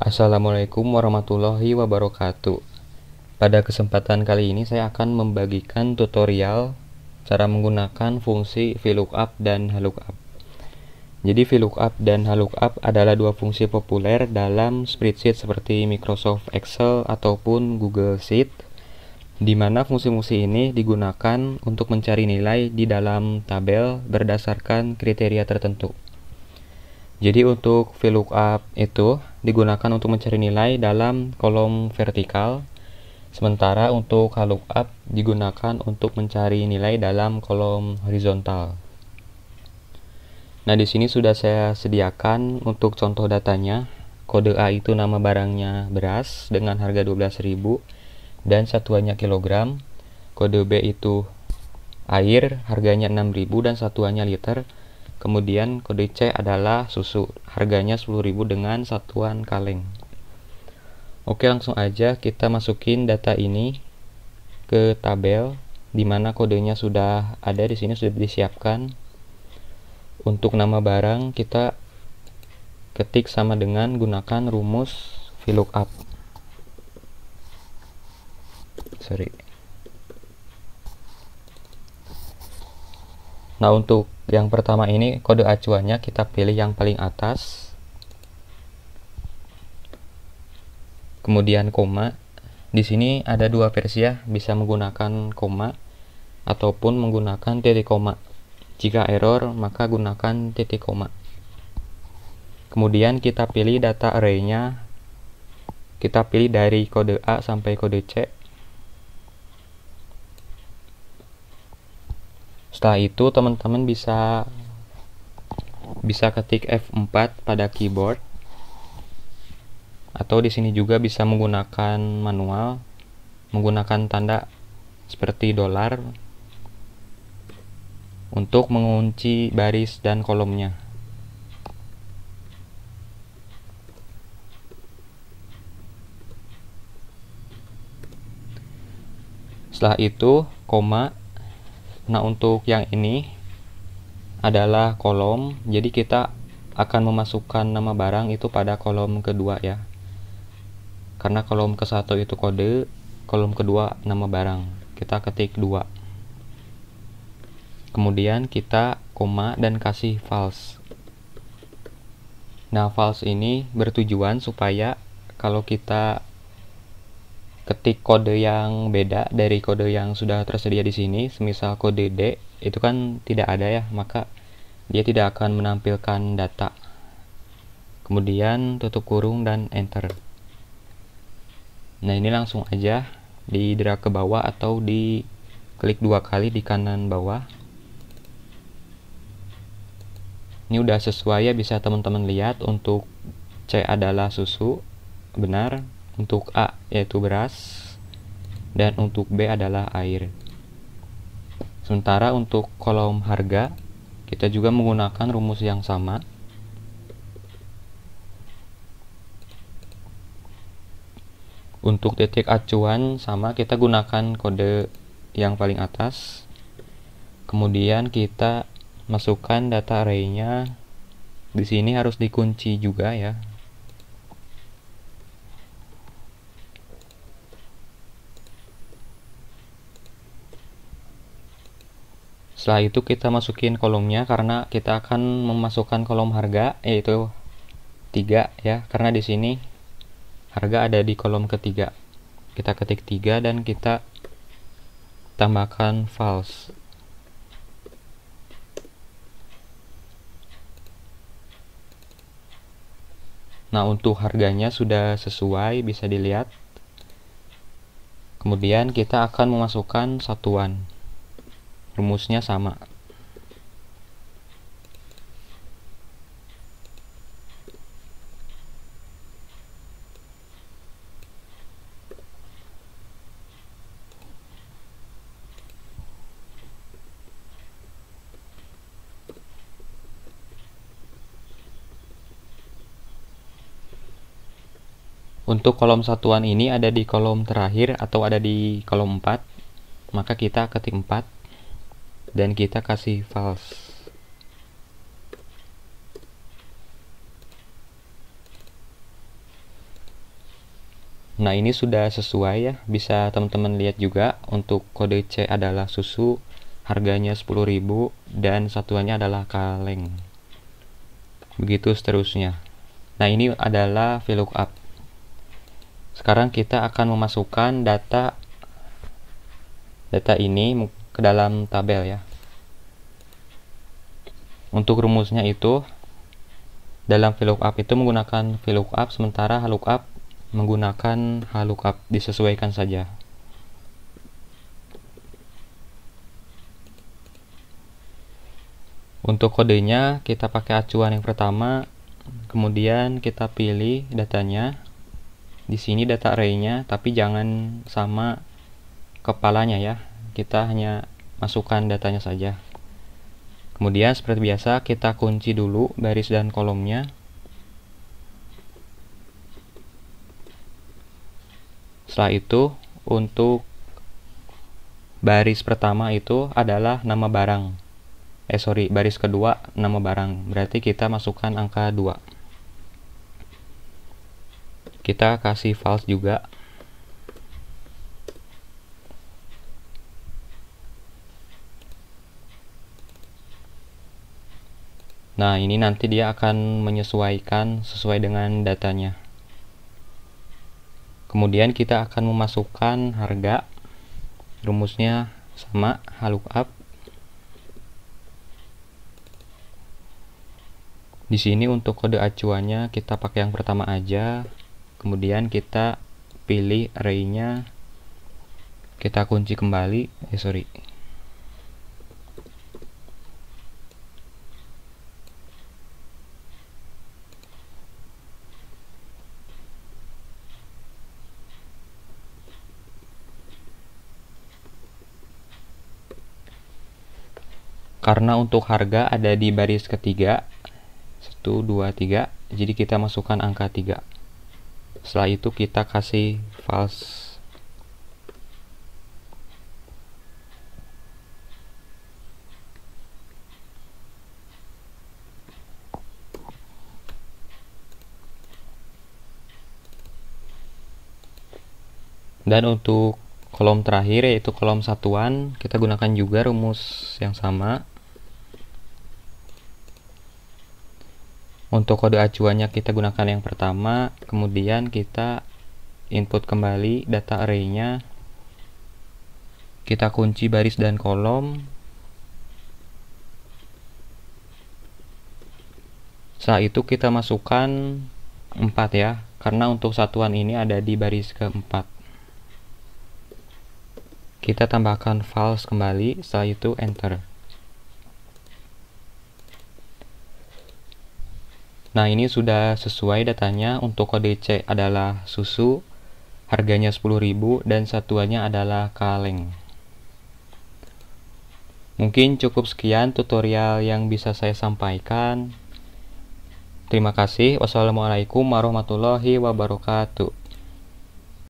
Assalamualaikum warahmatullahi wabarakatuh. Pada kesempatan kali ini saya akan membagikan tutorial cara menggunakan fungsi VLOOKUP dan HLOOKUP. Jadi VLOOKUP dan HLOOKUP adalah dua fungsi populer dalam spreadsheet seperti Microsoft Excel ataupun Google Sheet di mana fungsi-fungsi ini digunakan untuk mencari nilai di dalam tabel berdasarkan kriteria tertentu. Jadi untuk VLOOKUP itu digunakan untuk mencari nilai dalam kolom vertikal, sementara untuk HLOOKUP digunakan untuk mencari nilai dalam kolom horizontal. Nah, di sini sudah saya sediakan untuk contoh datanya. Kode A itu nama barangnya beras dengan harga 12.000 dan satuannya kilogram. Kode B itu air, harganya 6.000 dan satuannya liter Kemudian kode C adalah susu, harganya 10.000 dengan satuan kaleng. Oke, langsung aja kita masukin data ini ke tabel di mana kodenya sudah ada di sini sudah disiapkan. Untuk nama barang kita ketik sama dengan gunakan rumus VLOOKUP. Sorry. Nah, untuk yang pertama ini kode acuannya kita pilih yang paling atas. Kemudian koma. Di sini ada dua versi ya, bisa menggunakan koma ataupun menggunakan titik koma. Jika error, maka gunakan titik koma. Kemudian kita pilih data arraynya Kita pilih dari kode A sampai kode C setelah itu teman-teman bisa bisa ketik F4 pada keyboard atau di sini juga bisa menggunakan manual menggunakan tanda seperti dolar untuk mengunci baris dan kolomnya setelah itu koma Nah untuk yang ini adalah kolom, jadi kita akan memasukkan nama barang itu pada kolom kedua ya. Karena kolom ke satu itu kode, kolom kedua nama barang. Kita ketik dua. Kemudian kita koma dan kasih false. Nah, false ini bertujuan supaya kalau kita ketik kode yang beda dari kode yang sudah tersedia di sini, semisal kode D, itu kan tidak ada ya, maka dia tidak akan menampilkan data. Kemudian tutup kurung dan enter. Nah ini langsung aja di drag ke bawah atau di klik dua kali di kanan bawah. Ini udah sesuai ya bisa teman-teman lihat untuk C adalah susu, benar. Untuk A yaitu beras dan untuk B adalah air. Sementara untuk kolom harga kita juga menggunakan rumus yang sama. Untuk titik acuan sama kita gunakan kode yang paling atas. Kemudian kita masukkan data arraynya. Di sini harus dikunci juga ya Setelah itu kita masukin kolomnya karena kita akan memasukkan kolom harga yaitu 3 ya karena di sini harga ada di kolom ketiga. Kita ketik 3 dan kita tambahkan false. Nah, untuk harganya sudah sesuai bisa dilihat. Kemudian kita akan memasukkan satuan rumusnya sama Untuk kolom satuan ini ada di kolom terakhir atau ada di kolom 4, maka kita ketik 4 dan kita kasih false Nah ini sudah sesuai ya, bisa teman-teman lihat juga untuk kode C adalah susu, harganya 10.000 dan satuannya adalah kaleng. Begitu seterusnya. Nah ini adalah VLOOKUP. Sekarang kita akan memasukkan data data ini ke dalam tabel ya. Untuk rumusnya itu, dalam VLOOKUP itu menggunakan VLOOKUP, sementara HLOOKUP menggunakan HLOOKUP, disesuaikan saja. Untuk kodenya, kita pakai acuan yang pertama, kemudian kita pilih datanya. Di sini data array-nya, tapi jangan sama kepalanya ya, kita hanya masukkan datanya saja kemudian seperti biasa kita kunci dulu baris dan kolomnya setelah itu untuk baris pertama itu adalah nama barang eh sorry baris kedua nama barang berarti kita masukkan angka 2 kita kasih false juga Nah, ini nanti dia akan menyesuaikan sesuai dengan datanya. Kemudian kita akan memasukkan harga. Rumusnya sama, up. Di sini untuk kode acuannya kita pakai yang pertama aja. Kemudian kita pilih array-nya. Kita kunci kembali. Eh, sorry, karena untuk harga ada di baris ketiga 1, 2, 3 jadi kita masukkan angka 3 setelah itu kita kasih false dan untuk kolom terakhir yaitu kolom satuan kita gunakan juga rumus yang sama Untuk kode acuannya kita gunakan yang pertama, kemudian kita input kembali data arraynya, Kita kunci baris dan kolom. Setelah itu kita masukkan 4 ya, karena untuk satuan ini ada di baris keempat. Kita tambahkan false kembali, setelah itu enter. Nah, ini sudah sesuai datanya untuk kode C adalah susu, harganya 10.000 dan satuannya adalah kaleng. Mungkin cukup sekian tutorial yang bisa saya sampaikan. Terima kasih. Wassalamualaikum warahmatullahi wabarakatuh.